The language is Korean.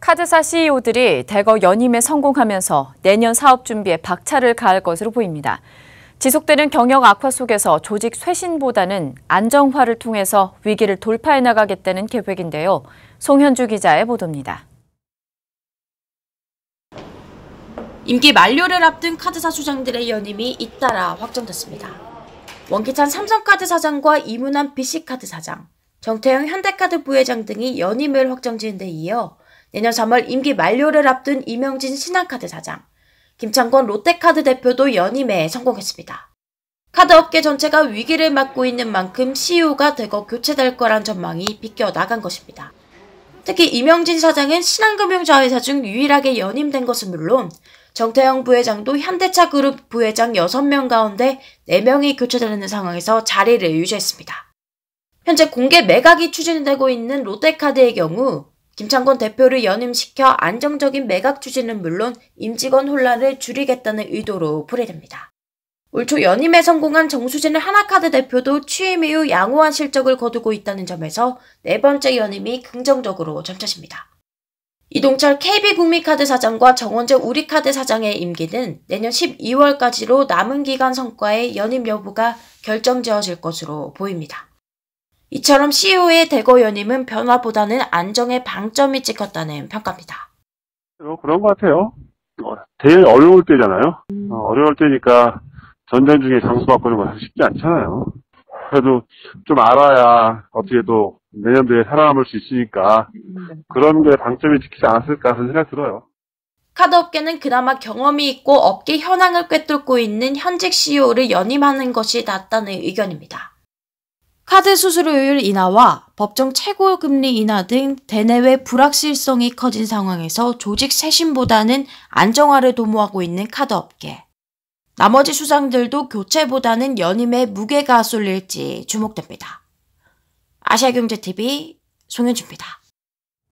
카드사 CEO들이 대거 연임에 성공하면서 내년 사업 준비에 박차를 가할 것으로 보입니다. 지속되는 경영 악화 속에서 조직 쇄신보다는 안정화를 통해서 위기를 돌파해 나가겠다는 계획인데요. 송현주 기자의 보도입니다. 임기 만료를 앞둔 카드사 수장들의 연임이 잇따라 확정됐습니다. 원기찬 삼성카드 사장과 이문환 BC카드 사장, 정태영 현대카드 부회장 등이 연임을 확정 지은 데 이어 내년 3월 임기 만료를 앞둔 이명진 신한카드 사장, 김창권 롯데카드 대표도 연임에 성공했습니다. 카드 업계 전체가 위기를 맞고 있는 만큼 CEO가 대거 교체될 거란 전망이 비껴나간 것입니다. 특히 이명진 사장은 신한금융자회사 중 유일하게 연임된 것은 물론 정태영 부회장도 현대차 그룹 부회장 6명 가운데 4명이 교체되는 상황에서 자리를 유지했습니다. 현재 공개 매각이 추진되고 있는 롯데카드의 경우 김창곤 대표를 연임시켜 안정적인 매각 추진은 물론 임직원 혼란을 줄이겠다는 의도로 풀이됩니다. 올초 연임에 성공한 정수진의 하나카드 대표도 취임 이후 양호한 실적을 거두고 있다는 점에서 네 번째 연임이 긍정적으로 점쳐집니다. 이동철 KB국민카드 사장과 정원재 우리카드 사장의 임기는 내년 12월까지로 남은 기간 성과의 연임 여부가 결정지어질 것으로 보입니다. 이처럼 CEO의 대거 연임은 변화보다는 안정의 방점이 찍혔다는 평가입니다. 뭐 그런 것 같아요. 어, 제일 어려울 때잖아요. 음. 어, 어려울 때니까 전쟁 중에 장수 바꾸는 건 쉽지 않잖아요. 그래도 좀 알아야 어떻게 도 내년도에 살아남을 수 있으니까 음. 그런 게 방점이 찍히지 않았을까 하는 생각 들어요. 카드 업계는 그나마 경험이 있고 업계 현황을 꿰뚫고 있는 현직 CEO를 연임하는 것이 낫다는 의견입니다. 카드 수수료율 인하와 법정 최고 금리 인하 등 대내외 불확실성이 커진 상황에서 조직 쇄신보다는 안정화를 도모하고 있는 카드업계. 나머지 수상들도 교체보다는 연임에 무게가 쏠릴지 주목됩니다. 아시아경제TV 송현주입니다.